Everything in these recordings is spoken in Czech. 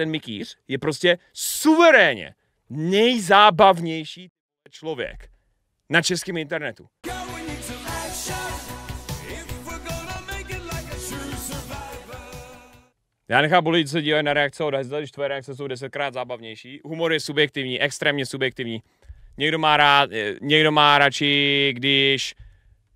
ten Mikýř je prostě suverénně nejzábavnější člověk na českém internetu. Já nechápu lidi, co dívají na reakce od hezda, když tvoje reakce jsou desetkrát zábavnější. Humor je subjektivní, extrémně subjektivní. Někdo má, rád, eh, někdo má radši, když...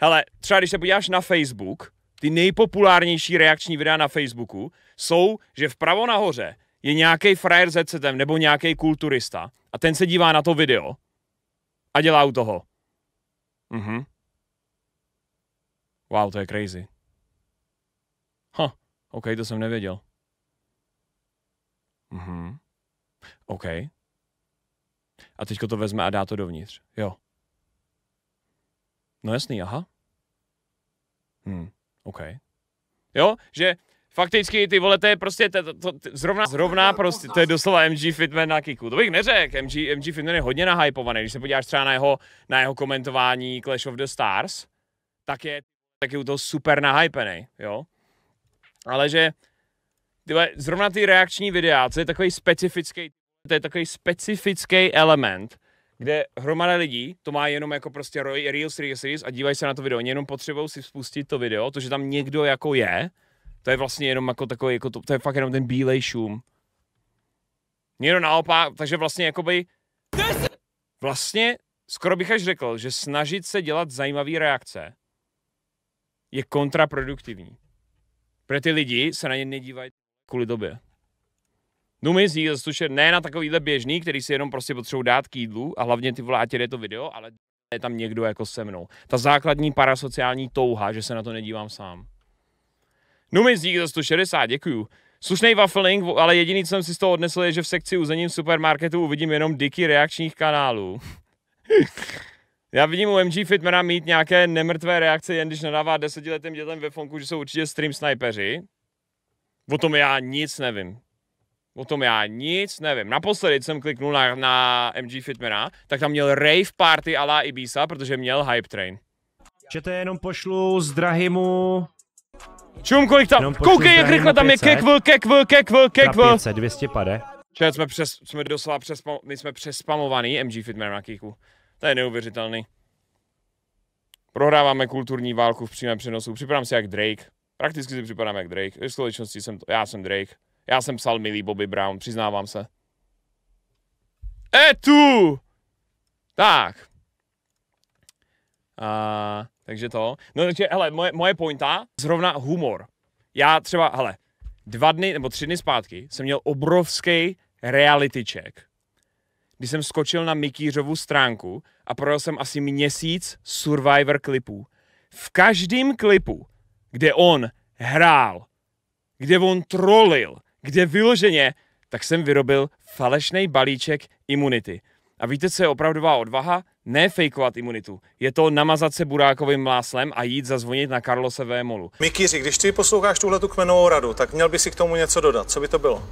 Hele, třeba když se podíváš na Facebook, ty nejpopulárnější reakční videa na Facebooku jsou, že vpravo nahoře je nějaký frajer s headsetem nebo nějaký kulturista a ten se dívá na to video a dělá u toho. Mhm. Wow, to je crazy. Ha, huh, OK, to jsem nevěděl. Mhm. OK. A teďko to vezme a dá to dovnitř. Jo. No jasný, aha. Hm, OK. Jo, že fakticky ty vole, to je prostě to, to, to, zrovna, zrovna prostě, to je doslova MG Fitman na kiku. To bych neřekl, MG, MG Fitman je hodně nahypovaný, když se podíváš třeba na jeho, na jeho komentování Clash of the Stars, tak je, tak je u toho super nahypený, jo. Ale že vole, zrovna ty reakční videa, to je takový specifický, to je takový specifický element, kde hromada lidí to má jenom jako prostě Reels, Reels, Reels a dívají se na to video. Oni jenom potřebují si spustit to video, to, že tam někdo jako je, to je vlastně jenom jako takový, jako to, to je fakt jenom ten bílej šum. Někdo naopak, takže vlastně jakoby... Vlastně skoro bych až řekl, že snažit se dělat zajímavé reakce je kontraproduktivní. Pro ty lidi se na ně nedívají kvůli době. No z nich zastušet ne na takovýhle běžný, který si jenom prostě potřebují dát k jídlu a hlavně ty vlátě je to video, ale je tam někdo jako se mnou. Ta základní parasociální touha, že se na to nedívám sám. Numizdík no, za 160, děkuju. Slušný waffling, ale jediný, co jsem si z toho odnesl, je, že v sekci uzením supermarketu uvidím jenom diky reakčních kanálů. Já vidím u MG Fitmana mít nějaké nemrtvé reakce, jen když nadává desetiletým dětem ve fonku, že jsou určitě stream snipeři. O tom já nic nevím. O tom já nic nevím. Naposledy jsem kliknul na, na MG Fitmana, tak tam měl rave party a la Ibisa, protože měl hype train. Že to jenom pošlu z Drahimu Čum, kolik tam, koukej, jak rychle tam je, kekvl, kekvl, kekvl, kekvl. 500, 200 pade. Čet, jsme, přes, jsme doslova přespam, my jsme přespamovaný MG Fitman na kýku. To je neuvěřitelný. Prohráváme kulturní válku v přímém přenosu. Připadám si jak Drake. Prakticky si připadám jak Drake. V skutečnosti jsem to, já jsem Drake. Já jsem psal milý Bobby Brown, přiznávám se. E tu! Tak. A... Uh... Takže to. No takže, hele, moje, moje pointa, zrovna humor. Já třeba, hele, dva dny nebo tři dny zpátky jsem měl obrovský reality check, kdy jsem skočil na Mikýřovu stránku a projel jsem asi měsíc Survivor klipů. V každém klipu, kde on hrál, kde on trolil, kde vyloženě, tak jsem vyrobil falešný balíček imunity. A víte, co je opravdová odvaha? Ne fejkovat imunitu. Je to namazat se burákovým máslem a jít zazvonit na Karlose Vémolu. Mikýři, když ty posloucháš tuhle tu kmenovou radu, tak měl by si k tomu něco dodat. Co by to bylo?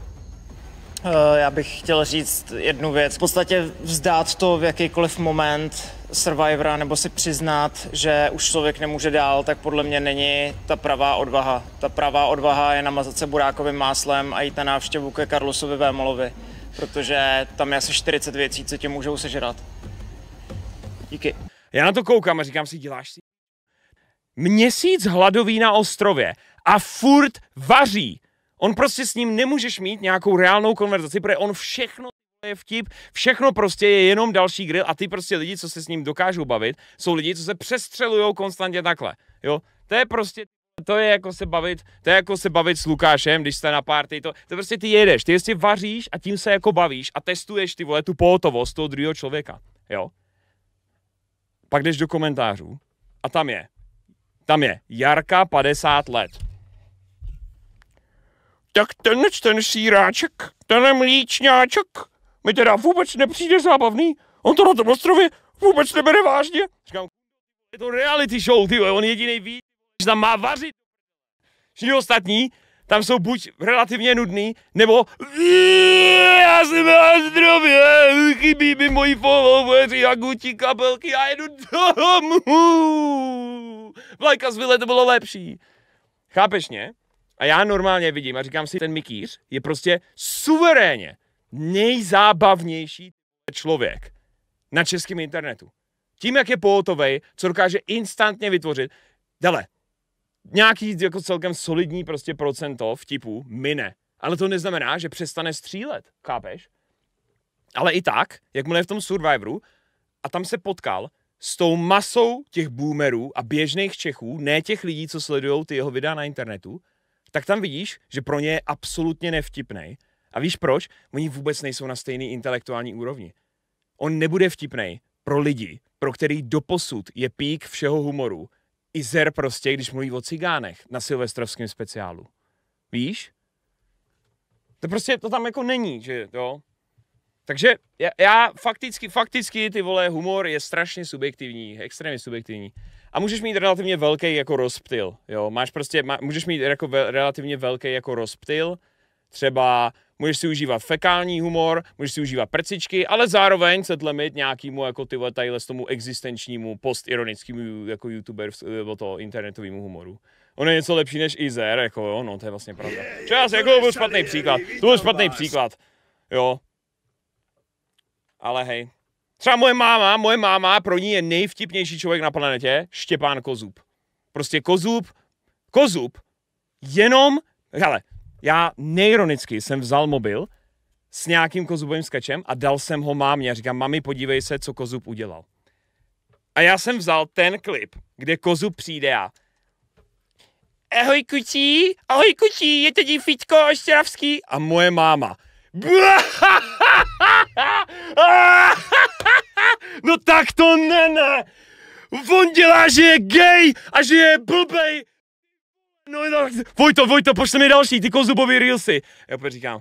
Eh, já bych chtěl říct jednu věc. V podstatě vzdát to v jakýkoliv moment Survivora nebo si přiznat, že už člověk nemůže dál, tak podle mě není ta pravá odvaha. Ta pravá odvaha je namazat se burákovým máslem a jít na návštěvu ke Karlosovi Vémolovi protože tam je asi 40 věcí, co tě můžou sežrat. Díky. Já na to koukám a říkám si, děláš si měsíc hladový na ostrově a furt vaří. On prostě s ním nemůžeš mít nějakou reálnou konverzaci, protože on všechno je vtip, všechno prostě je jenom další grill a ty prostě lidi, co se s ním dokážou bavit, jsou lidi, co se přestřelujou konstantně takhle. Jo, to je prostě to je jako se bavit, to je jako se bavit s Lukášem, když jste na party, to, to prostě ty jedeš, ty jestli vaříš a tím se jako bavíš a testuješ ty vole tu pohotovost toho druhého člověka, jo. Pak jdeš do komentářů a tam je, tam je Jarka 50 let. Tak ten, ten síráček, ten mlíčňáček, mi teda vůbec nepřijde zábavný, on to na tom ostrově vůbec nebere vážně. Říkám, je to reality show, ty on jediný ví, že tam má vařit. Všichni ostatní tam jsou buď relativně nudný, nebo já jsem na zdrově, chybí mi moji followeri a gutí kabelky a jedu domů. Vlajka z Vile, to bylo lepší. Chápeš mě? A já normálně vidím a říkám si, ten Mikýř je prostě suverénně nejzábavnější člověk na českém internetu. Tím, jak je pohotovej, co dokáže instantně vytvořit. dale nějaký jako celkem solidní prostě procento vtipů mine. Ale to neznamená, že přestane střílet, chápeš? Ale i tak, jakmile je v tom Survivoru a tam se potkal s tou masou těch boomerů a běžných Čechů, ne těch lidí, co sledují ty jeho videa na internetu, tak tam vidíš, že pro ně je absolutně nevtipnej. A víš proč? Oni vůbec nejsou na stejné intelektuální úrovni. On nebude vtipnej pro lidi, pro který doposud je pík všeho humoru, Izer prostě, když mluví o cigánech na silvestrovském speciálu. Víš? To prostě to tam jako není, že jo? Takže já, já fakticky, fakticky ty vole, humor je strašně subjektivní, extrémně subjektivní. A můžeš mít relativně velký jako rozptyl, jo? Máš prostě, má, můžeš mít jako ve, relativně velký jako rozptyl, třeba můžeš si užívat fekální humor, můžeš si užívat prcičky, ale zároveň se tlemit nějakýmu jako ty tadyhle tomu existenčnímu postironickému jako youtuber nebo eh, to internetovému humoru. On je něco lepší než Izer, jako jo, no to je vlastně pravda. Čo já jako byl špatný příklad, to byl špatný příklad, jo. Ale hej. Třeba moje máma, moje máma, pro ní je nejvtipnější člověk na planetě, Štěpán Kozub. Prostě Kozub, Kozub, jenom, hele, já neironicky jsem vzal mobil s nějakým kozubovým skečem a dal jsem ho mámě a říkám, mami, podívej se, co kozub udělal. A já jsem vzal ten klip, kde kozub přijde a Ahoj kučí, ahoj kučí, je tady Fitko Oštěravský a moje máma. No tak to ne, ne. On dělá, že je gay a že je blbej. No, no tak, Vojto, Vojto, pošli mi další, ty kozubový reelsy. Já opět říkám,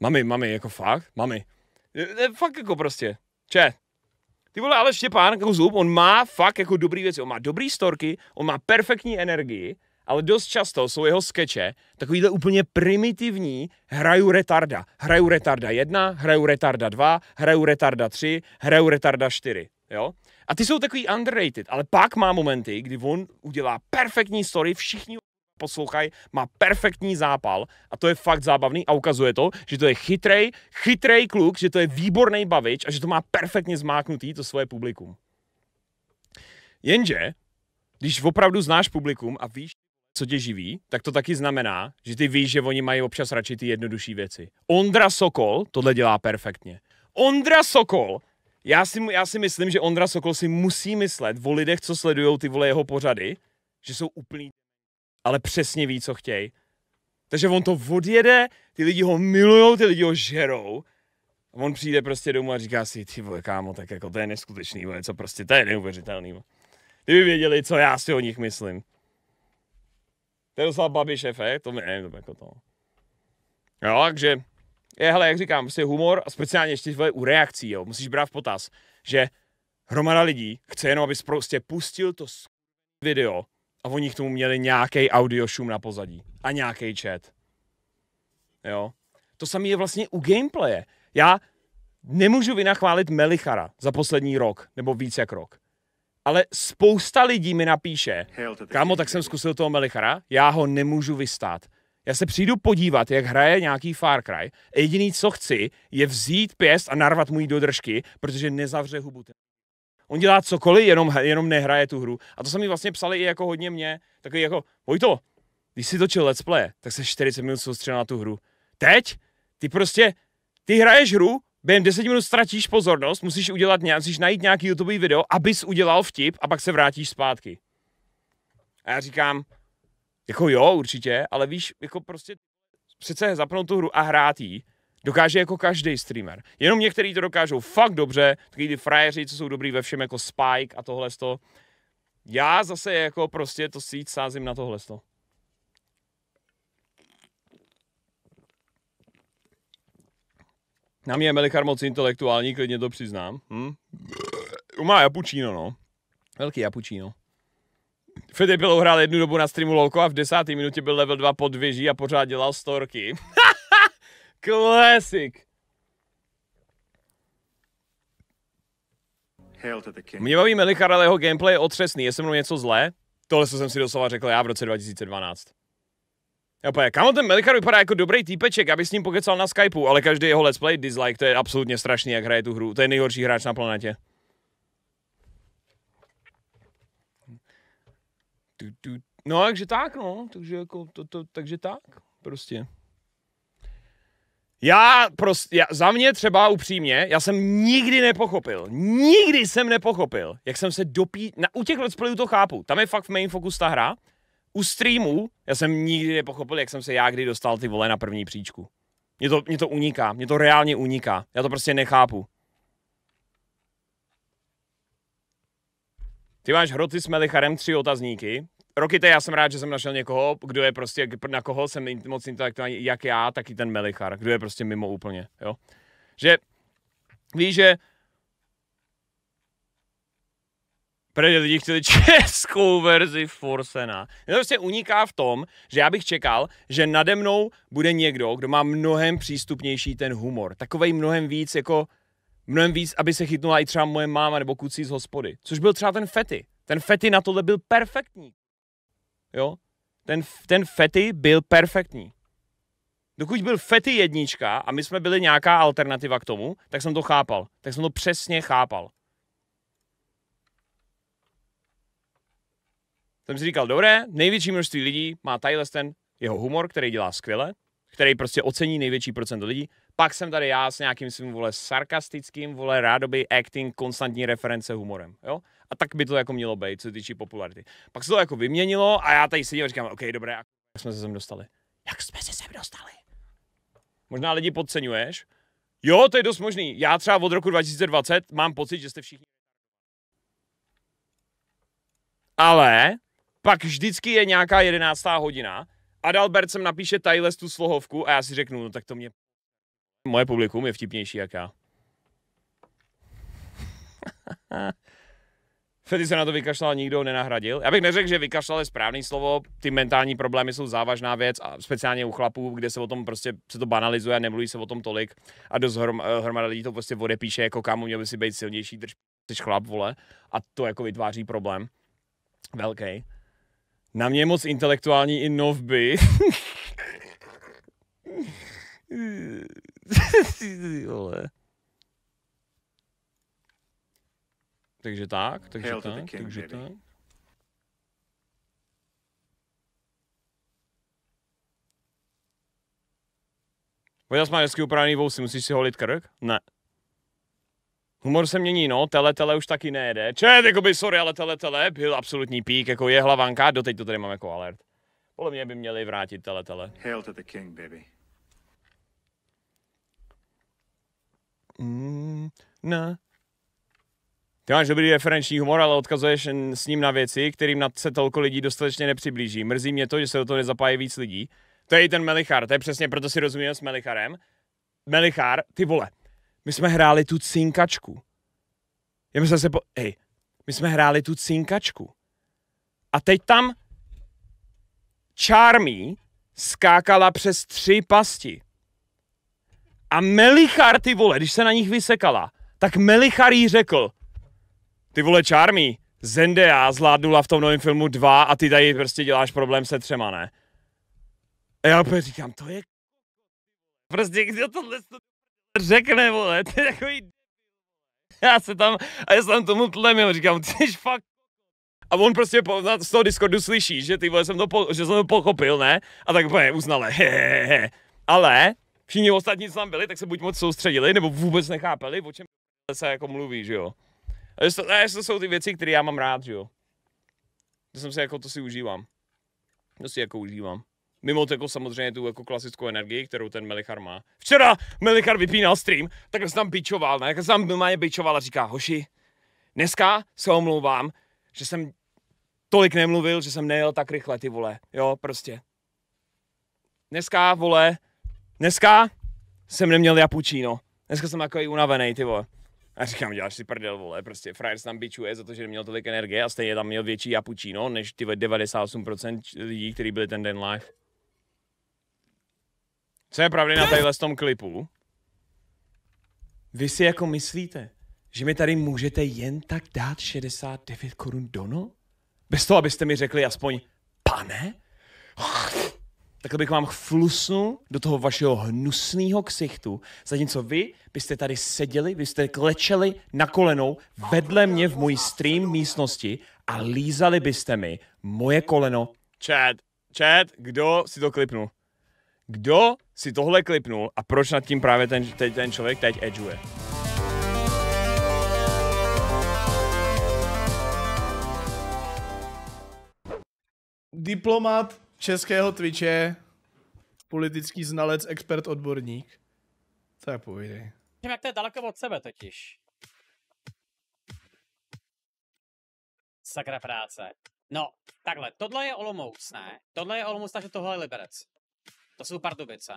mami, mami, jako fakt, mami. Ne, fakt jako prostě, če. Ty vole, ale Štěpán Kozub, on má fakt jako dobrý věci, on má dobrý storky, on má perfektní energii, ale dost často jsou jeho skeče takovýhle úplně primitivní hraju retarda. Hraju retarda 1, hraju retarda 2, hraju retarda 3, hraju retarda 4, jo? A ty jsou takový underrated, ale pak má momenty, kdy on udělá perfektní story, všichni poslouchají, má perfektní zápal a to je fakt zábavný a ukazuje to, že to je chytrej, chytrej kluk, že to je výborný bavič a že to má perfektně zmáknutý to svoje publikum. Jenže, když opravdu znáš publikum a víš, co tě živí, tak to taky znamená, že ty víš, že oni mají občas radši ty jednodušší věci. Ondra Sokol tohle dělá perfektně. Ondra Sokol já si, já si myslím, že Ondra Sokol si musí myslet o lidech, co sledují ty vole jeho pořady, že jsou úplný, ale přesně ví, co chtějí. Takže on to odjede, ty lidi ho milujou, ty lidi ho žerou. A on přijde prostě domů a říká si, ty vole, kámo, tak jako to je neskutečný, vole, co prostě, to je neuvěřitelný. Ty Kdyby věděli, co já si o nich myslím. To je docela babiš efekt, eh? to mi nevím, to jako to. Jo, takže je, hele, jak říkám, prostě humor a speciálně ještě u reakcí, jo, musíš brát v potaz, že hromada lidí chce jenom, abys prostě pustil to video a oni k tomu měli nějaký audio šum na pozadí a nějaký chat. Jo. To samé je vlastně u gameplaye. Já nemůžu vynachválit Melichara za poslední rok, nebo víc jak rok. Ale spousta lidí mi napíše, kámo, tak jsem zkusil toho Melichara, já ho nemůžu vystát já se přijdu podívat, jak hraje nějaký Far Cry, a jediný, co chci, je vzít pěst a narvat mu do držky, protože nezavře hubu. On dělá cokoliv, jenom, jenom nehraje tu hru. A to se mi vlastně psali i jako hodně mě, takový jako, Vojto, když si točil let's play, tak se 40 minut soustředil na tu hru. Teď? Ty prostě, ty hraješ hru, během 10 minut ztratíš pozornost, musíš udělat nějak, musíš najít nějaký YouTube video, abys udělal vtip a pak se vrátíš zpátky. A já říkám, jako jo, určitě, ale víš, jako prostě přece zapnout tu hru a hrát jí, dokáže jako každý streamer. Jenom někteří to dokážou fakt dobře, takový ty frajeři, co jsou dobrý ve všem, jako Spike a tohle to. Já zase jako prostě to sít sázím na tohle to. Na mě je Melikar moc intelektuální, klidně to přiznám. Hm? Má japučíno, no. Velký japučíno. Fede byl hrál jednu dobu na streamu Lolko a v desáté minutě byl level 2 pod věží a pořád dělal storky. Classic. Mě baví Melichar, ale jeho gameplay je otřesný. Je se mnou něco zlé? Tohle jsem si doslova řekl já v roce 2012. Já opět, kamo ten Melichar vypadá jako dobrý týpeček, aby s ním pokecal na Skypeu, ale každý jeho let's play dislike, to je absolutně strašný, jak hraje tu hru. To je nejhorší hráč na planetě. tu, tu. No, takže tak, no, takže jako to, to, takže tak, prostě. Já prostě, já, za mě třeba upřímně, já jsem nikdy nepochopil, nikdy jsem nepochopil, jak jsem se dopí... Na, u těch let's to chápu, tam je fakt v main focus ta hra, u streamu, já jsem nikdy nepochopil, jak jsem se já kdy dostal ty vole na první příčku. Mě to, mě to uniká, mě to reálně uniká, já to prostě nechápu. Ty máš hroty s Melicharem tři otazníky. Rokite, já jsem rád, že jsem našel někoho, kdo je prostě, na koho jsem moc intelektuální, jak já, tak i ten Melichar, kdo je prostě mimo úplně, jo. Že víš, že Predy lidi chtěli českou verzi Forsena. Mě to prostě uniká v tom, že já bych čekal, že nade mnou bude někdo, kdo má mnohem přístupnější ten humor. Takovej mnohem víc jako mnohem víc, aby se chytnula i třeba moje máma nebo kucí z hospody. Což byl třeba ten Fety. Ten Fety na tohle byl perfektní. Jo? Ten, ten Fety byl perfektní. Dokud byl Fety jednička a my jsme byli nějaká alternativa k tomu, tak jsem to chápal. Tak jsem to přesně chápal. Jsem si říkal, dobré, největší množství lidí má tadyhle ten jeho humor, který dělá skvěle, který prostě ocení největší procento lidí, pak jsem tady já s nějakým svým, vole, sarkastickým, vole, rádoby acting, konstantní reference humorem, jo? A tak by to jako mělo být, co týče popularity. Pak se to jako vyměnilo a já tady sedím a říkám, OK, dobré, jak jsme se sem dostali? Jak jsme se sem dostali? Možná lidi podceňuješ. Jo, to je dost možný. Já třeba od roku 2020 mám pocit, že jste všichni. Ale pak vždycky je nějaká jedenáctá hodina a Dalbert sem napíše tadyhle tu slohovku a já si řeknu, no tak to mě Moje publikum je vtipnější jak já. Vtedy se na to vykašlal, nikdo nenahradil. Já bych neřekl, že vykašlal je správný slovo, ty mentální problémy jsou závažná věc a speciálně u chlapů, kde se o tom prostě se to banalizuje a nemluví se o tom tolik a dost hrom, eh, hromada lidí to prostě odepíše jako kámo, měl by si být silnější, drž jsi chlap, vole, a to jako vytváří problém. Velký. Na mě moc intelektuální i novby. takže tak, takže Hail tak, king, takže baby. tak. Vodas má hezky upravený vousy, musíš si holit krk? Ne. Humor se mění, no, tele, tele už taky nejede. Čet, jako by, sorry, ale tele, tele, byl absolutní pík, jako je hlavanka, doteď to tady mám jako alert. Podle mě by měli vrátit tele, tele. Hail to the king, baby. Mm, ne. Ty máš dobrý referenční humor, ale odkazuješ s ním na věci, kterým nad se tolko lidí dostatečně nepřiblíží. Mrzí mě to, že se do toho nezapájí víc lidí. To je i ten Melichar, to je přesně proto si rozumím s Melicharem. Melichar, ty vole, my jsme hráli tu cinkačku. Já myslím se po... Hej, my jsme hráli tu cinkačku. A teď tam Charmy skákala přes tři pasti. A Melichar, ty vole, když se na nich vysekala, tak Melichar jí řekl, ty vole Čármí, Zendaya zvládnula v tom novém filmu dva a ty tady prostě děláš problém se třema, ne? A já opět říkám, to je Prostě kdo tohle řekne, vole, to je takový já se tam, a já jsem tam tomu tlemil, říkám, ty jsi fakt a on prostě po, z toho Discordu slyší, že ty vole, jsem to, po, že jsem to pochopil, ne? A tak úplně uznal, he, he, he. Ale všichni ostatní, co tam byli, tak se buď moc soustředili, nebo vůbec nechápali, o čem se jako mluví, že jo. A to, a to jsou ty věci, které já mám rád, že jo. To jsem si jako, to si užívám. To si jako užívám. Mimo to jako samozřejmě tu jako klasickou energii, kterou ten Melichar má. Včera Melichar vypínal stream, tak se tam bičoval, ne? Takhle se tam normálně bičoval a říká, hoši, dneska se omlouvám, že jsem tolik nemluvil, že jsem nejel tak rychle, ty vole. Jo, prostě. Dneska, vole, Dneska jsem neměl japučíno. Dneska jsem takový unavený, ty vole. A říkám, děláš si prdel, vole, prostě frajer tam bičuje za to, že neměl tolik energie a stejně tam měl větší japučíno, než ty 98% lidí, kteří byli ten den live. Co je pravdy na tadyhle tom klipu? Vy si jako myslíte, že mi tady můžete jen tak dát 69 korun dono? Bez toho, abyste mi řekli aspoň, pane? tak bych vám flusnul do toho vašeho hnusného ksichtu, zatímco vy byste tady seděli, vy jste klečeli na kolenou vedle mě v mojí stream místnosti a lízali byste mi moje koleno. Chad, Chad, kdo si to klipnul? Kdo si tohle klipnul a proč nad tím právě ten, ten, ten člověk teď edžuje? Diplomat českého Twitche, politický znalec, expert, odborník. Tak povídej. Vím, jak to je daleko od sebe totiž. Sakra práce. No, takhle, tohle je Olomouc, ne? Tohle je Olomouc, takže tohle je Liberec. To jsou Pardubice.